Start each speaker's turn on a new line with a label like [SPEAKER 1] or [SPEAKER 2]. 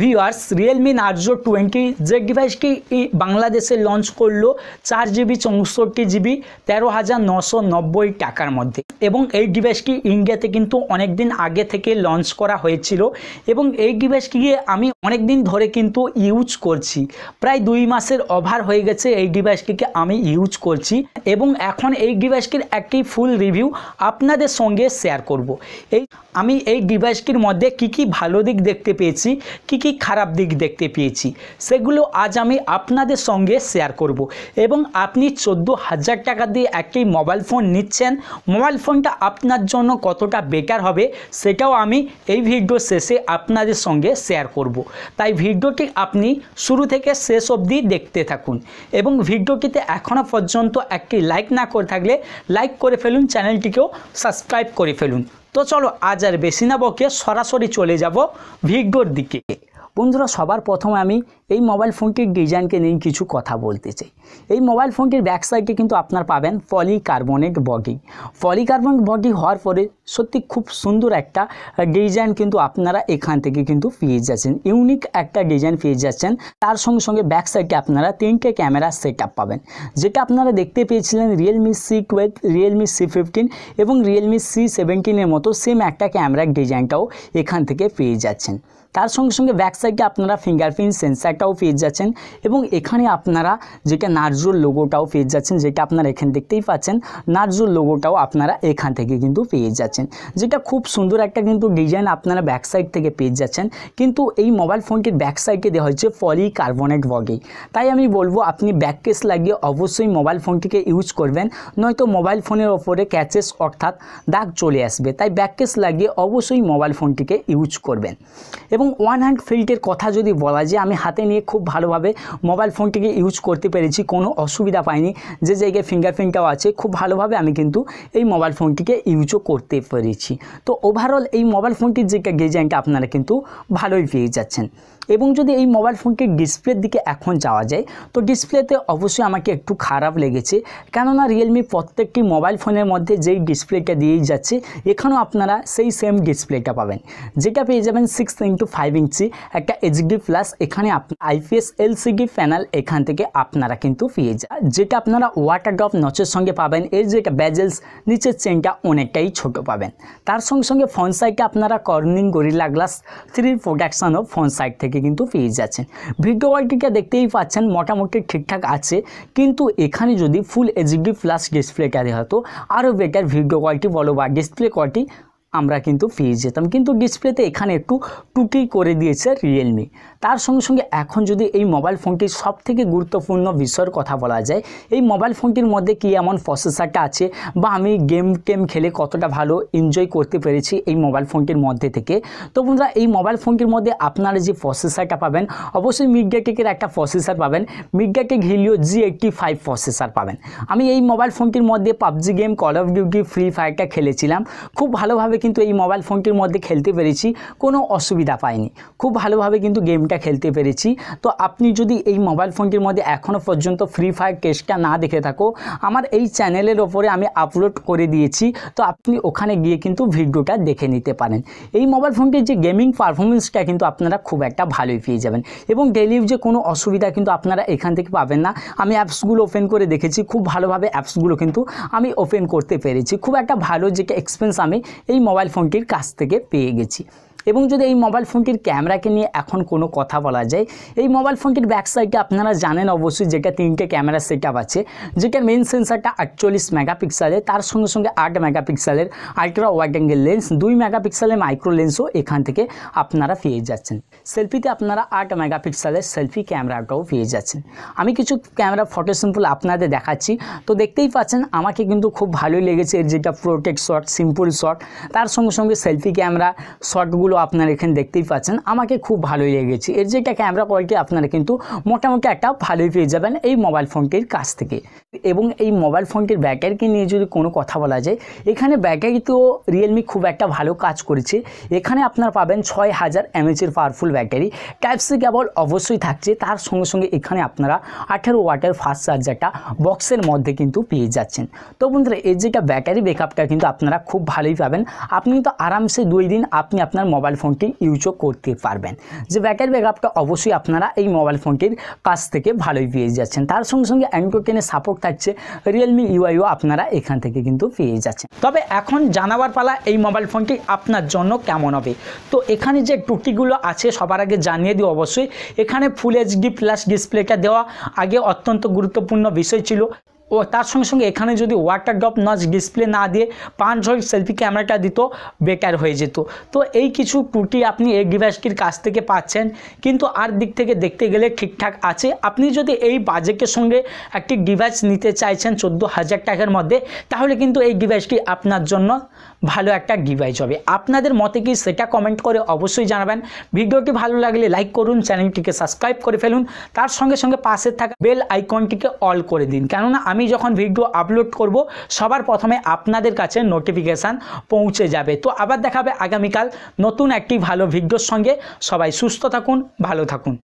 [SPEAKER 1] Viewers Realme Narzo twenty যে ডিভাইসটি বাংলাদেশে লঞ্চ করলো চার জিবি চৌষট্টি জিবি তেরো হাজার নশো নব্বই টাকার মধ্যে এবং এই ডিভাইসটি ইন্ডিয়াতে কিন্তু অনেক দিন আগে থেকে লঞ্চ করা হয়েছিল এবং এই ডিভাইসটিকে আমি অনেক দিন ধরে কিন্তু ইউজ করছি প্রায় দুই মাসের অভার হয়ে গেছে এই ডিভাইসটিকে আমি ইউজ করছি এবং এখন এই ডিভাইসটির একটি ফুল রিভিউ আপনাদের সঙ্গে শেয়ার করব। এই আমি এই ডিভাইসটির মধ্যে কি কি ভালো দিক দেখতে পেয়েছি কি কি খারাপ দিক দেখতে পেয়েছি সেগুলো আজ আমি আপনাদের সঙ্গে শেয়ার করব এবং আপনি চোদ্দো হাজার টাকা দিয়ে একটি মোবাইল ফোন নিচ্ছেন মোবাইল ফোনটা আপনার জন্য কতটা বেকার হবে সেটাও আমি এই ভিডিও শেষে আপনাদের সঙ্গে শেয়ার করব। তাই ভিডিওটি আপনি শুরু থেকে শেষ অবধি দেখতে থাকুন এবং ভিডিওটিতে এখনও পর্যন্ত একটি লাইক না করে থাকলে লাইক করে ফেলুন চ্যানেলটিকেও সাবস্ক্রাইব করে ফেলুন তো চলো আজ আর বেশি না বকে সরাসরি চলে যাব ভিডিওর দিকে বন্ধুরা সবার প্রথমে আমি এই মোবাইল ফোনটির ডিজাইনকে নিয়ে কিছু কথা বলতে চাই এই মোবাইল ফোনটির ব্যাক সাইডে কিন্তু আপনার পাবেন পলিকার্বনেট বডি পলিকার্বনেট বডি হওয়ার পরে সত্যি খুব সুন্দর একটা ডিজাইন কিন্তু আপনারা এখান থেকে কিন্তু পেয়ে যাচ্ছেন ইউনিক একটা ডিজাইন পেয়ে যাচ্ছেন তার সঙ্গে সঙ্গে ব্যাক সাইডে আপনারা তিনটে ক্যামেরা সেট পাবেন যেটা আপনারা দেখতে পেয়েছিলেন Realme C twelve Realme C fifteen এবং রিয়েলমি সি সেভেন্টিনের মতো সেম একটা ক্যামেরার ডিজাইনটাও এখান থেকে পেয়ে যাচ্ছেন তার সঙ্গে সঙ্গে ব্যাক সাইডে আপনারা ফিঙ্গারপ্রিন্ট সেন্সারটাও পেয়ে যাচ্ছেন এবং এখানে আপনারা যেটা নার্জোর লোগোটাও পেয়ে যাচ্ছেন যেটা আপনারা এখান দেখতেই পাচ্ছেন নার্জোর লোগোটাও আপনারা এখান থেকে কিন্তু পেয়ে যাচ্ছেন যেটা খুব সুন্দর একটা কিন্তু ডিজাইন আপনারা ব্যাক সাইড থেকে পেয়ে যাচ্ছেন কিন্তু এই মোবাইল ফোনটির ব্যাক সাইডে দেওয়া হয়েছে পলি কার্বনেট বগে তাই আমি বলবো আপনি ব্যাক কেস লাগিয়ে অবশ্যই মোবাইল ফোনটিকে ইউজ করবেন নয়তো মোবাইল ফোনের ওপরে ক্যাচেস অর্থাৎ দাগ চলে আসবে তাই ব্যাক কেস লাগিয়ে অবশ্যই মোবাইল ফোনটিকে ইউজ করবেন এবং এবং ওয়ান হ্যান্ড ফিল্টের কথা যদি বলা যায় আমি হাতে নিয়ে খুব ভালোভাবে মোবাইল ফোনটিকে ইউজ করতে পেরেছি কোনো অসুবিধা পাইনি যে জায়গায় ফিঙ্গারপ্রিন্টটাও আছে খুব ভালোভাবে আমি কিন্তু এই মোবাইল ফোনটিকে ইউজও করতে পেরেছি তো ওভারঅল এই মোবাইল ফোনটির যে ডিজাইনটা আপনারা কিন্তু ভালোই পেয়ে যাচ্ছেন এবং যদি এই মোবাইল ফোনটির ডিসপ্লের দিকে এখন যাওয়া যায় তো ডিসপ্লেতে অবশ্যই আমাকে একটু খারাপ লেগেছে কেননা রিয়েলমি প্রত্যেকটি মোবাইল ফোনের মধ্যে যেই ডিসপ্লেটা দিয়েই যাচ্ছে এখানেও আপনারা সেই সেম ডিসপ্লেটা পাবেন যেটা পেয়ে যাবেন সিক্স ইন্টু ফাইভ ইঞ্চি একটা এইচডি প্লাস এখানে আইপিএস এলসিডি প্যানেল এখান থেকে আপনারা কিন্তু পেয়ে যান যেটা আপনারা ওয়াটার ড্রপ নচের সঙ্গে পাবেন এর যেটা ব্যাজেলস নিচের চেনটা অনেকটাই ছোট পাবেন তার সঙ্গে সঙ্গে ফোন সাইটটা আপনারা কর্নিং গরিলা গ্লাস থ্রির প্রোডাকশানও ফোন সাইট থেকে আপনাকে কিন্তু পেয়ে যাচ্ছেন ভিডিও কোয়ালিটিটা দেখতেই পাচ্ছেন মোটামুটি ঠিকঠাক আছে কিন্তু এখানে যদি ফুল এইচডি প্লাস ডিসপ্লেটা দেওয়া হতো আরও বেটার ভিডিও কোয়ালিটি বলো বা ডিসপ্লে কোয়ালিটি আমরা কিন্তু পেয়ে যেতাম কিন্তু ডিসপ্লেতে এখানে একটু টুটি করে দিয়েছে রিয়েলমি তার সঙ্গে সঙ্গে এখন যদি এই মোবাইল ফোনটির সব থেকে গুরুত্বপূর্ণ বিষয়ের কথা বলা যায় এই মোবাইল ফোনটির মধ্যে কি এমন প্রসেসারটা আছে বা আমি গেম টেম খেলে কতটা ভালো এনজয় করতে পেরেছি এই মোবাইল ফোনটির মধ্যে থেকে তো বন্ধুরা এই মোবাইল ফোনটির মধ্যে আপনারা যে প্রসেসারটা পাবেন অবশ্যই মিডগাটেকের একটা প্রসেসার পাবেন MediaTek Helio G eighty five processor পাবেন আমি এই মোবাইল ফোনটির মধ্যে PUBG game Call of Duty Free ফায়ারটা খেলেছিলাম খুব ভালোভাবে কিন্তু এই মোবাইল ফোনটির মধ্যে খেলতে পেরেছি কোনো অসুবিধা পাইনি খুব ভালোভাবে কিন্তু গেমটা খেলতে পেরেছি তো আপনি যদি এই মোবাইল ফোনটির মধ্যে এখনও পর্যন্ত ফ্রি ফায়ার কেসটা না দেখে থাকো আমার এই চ্যানেলের ওপরে আমি আপলোড করে দিয়েছি তো আপনি ওখানে গিয়ে কিন্তু ভিডিওটা দেখে নিতে পারেন এই মোবাইল ফোনটির যে গেমিং পারফরমেন্সটা কিন্তু আপনারা খুব একটা ভালোই পেয়ে যাবেন এবং ডেলিভ যে কোনো অসুবিধা কিন্তু আপনারা এখান থেকে পাবেন না আমি অ্যাপসগুলো ওপেন করে দেখেছি খুব ভালোভাবে অ্যাপসগুলো কিন্তু আমি ওপেন করতে পেরেছি খুব একটা ভালো যেটা এক্সপেন্স আমি এই মোবাইল ফোনটির কাছ থেকে পেয়ে গেছি এবং যদি এই মোবাইল ফোনটির ক্যামেরাকে নিয়ে এখন কোনো কথা বলা যায় এই মোবাইল ফোনটির ব্যাক সাইডে আপনারা জানেন অবশ্যই যেটা তিনটে ক্যামেরা সেট আছে যেটার মেন সেন্সারটা আটচল্লিশ মেগাপিক্সেলের তার সঙ্গে সঙ্গে আট মেগাপিক্সেলের আল্ট্রা ওয়াইড অ্যাঙ্গেল লেন্স দুই মেগাপিক্সেলের মাইক্রো লেন্সও এখান থেকে আপনারা পেয়ে যাচ্ছেন সেলফিতে আপনারা আট মেগাপিক্সেলের সেলফি ক্যামেরাটাও পেয়ে যাচ্ছেন আমি কিছু ক্যামেরা ফটো সিম্পল আপনাদের দেখাচ্ছি তো দেখতেই পাচ্ছেন আমাকে কিন্তু খুব ভালোই লেগেছে এর যেটা প্রোটেক্ট শট সিম্পল শট তার সঙ্গে সঙ্গে সেলফি ক্যামেরা শটগুলো ক্যামেরাগুলো আপনারা এখানে দেখতেই পাচ্ছেন আমাকে খুব ভালোই লেগেছে এর যেটা ক্যামেরা কোয়ালিটি আপনারা কিন্তু মোটামুটি একটা ভালোই পেয়ে যাবেন এই মোবাইল ফোনটির কাছ থেকে এবং এই মোবাইল ফোনটির ব্যাটারিকে নিয়ে যদি কোনো কথা বলা যায় এখানে ব্যাটারি তো রিয়েলমি খুব একটা ভালো কাজ করেছে এখানে আপনারা পাবেন ছয় হাজার এমএচের powerful battery type C cable অবশ্যই থাকছে তার সঙ্গে সঙ্গে এখানে আপনারা আঠেরো ওয়াটের ফাস্ট চার্জারটা বক্সের মধ্যে কিন্তু পেয়ে যাচ্ছেন তো বন্ধুরা এর যেটা ব্যাটারি ব্যাকআপটা কিন্তু আপনারা খুব ভালোই পাবেন আপনি তো আরামসে দুই দিন আপনি আপনার মোবাইল মোবাইল ফোনটি ইউজও করতে পারবেন যে ব্যাটারি ব্যাক আপটা অবশ্যই আপনারা এই মোবাইল ফোনটির কাছ থেকে ভালোই পেয়ে যাচ্ছেন তার সঙ্গে সঙ্গে অ্যান্ড্রোকেনের সাপোর্ট থাকছে রিয়েলমি ইউআইও আপনারা এখান থেকে কিন্তু পেয়ে যাচ্ছেন তবে এখন জানাবার পালা এই মোবাইল ফোনটি আপনার জন্য কেমন হবে তো এখানে যে টুটিগুলো আছে সবার আগে জানিয়ে দিই অবশ্যই এখানে ফুল এইচডি প্লাস ডিসপ্লেটা দেওয়া আগে অত্যন্ত গুরুত্বপূর্ণ বিষয় ছিল ও তার সঙ্গে সঙ্গে এখানে যদি ওয়াটার ড্রপ নচ ডিসপ্লে না দিয়ে পাঁচ ঝোল সেলফি ক্যামেরাটা দিত বেকার হয়ে যেত তো এই কিছু ত্রুটি আপনি এই ডিভাইসটির কাছ থেকে পাচ্ছেন কিন্তু আর দিক থেকে দেখতে গেলে ঠিকঠাক আছে আপনি যদি এই বাজেটের সঙ্গে একটি ডিভাইস নিতে চাইছেন চোদ্দো হাজার টাকার মধ্যে তাহলে কিন্তু এই ডিভাইসটি আপনার জন্য ভালো একটা ডিভাইস হবে আপনাদের মতে কি সেটা কমেন্ট করে অবশ্যই জানাবেন ভিডিওটি ভালো লাগলে লাইক করুন চ্যানেলটিকে সাবস্ক্রাইব করে ফেলুন তার সঙ্গে সঙ্গে পাশে থাকা বেল আইকনটিকে অল করে দিন কেননা আমি যখন ভিডিও আপলোড করব সবার প্রথমে আপনাদের কাছে নোটিফিকেশান পৌঁছে যাবে তো আবার দেখাবে আগামীকাল নতুন একটি ভালো ভিডিওর সঙ্গে সবাই সুস্থ থাকুন ভালো থাকুন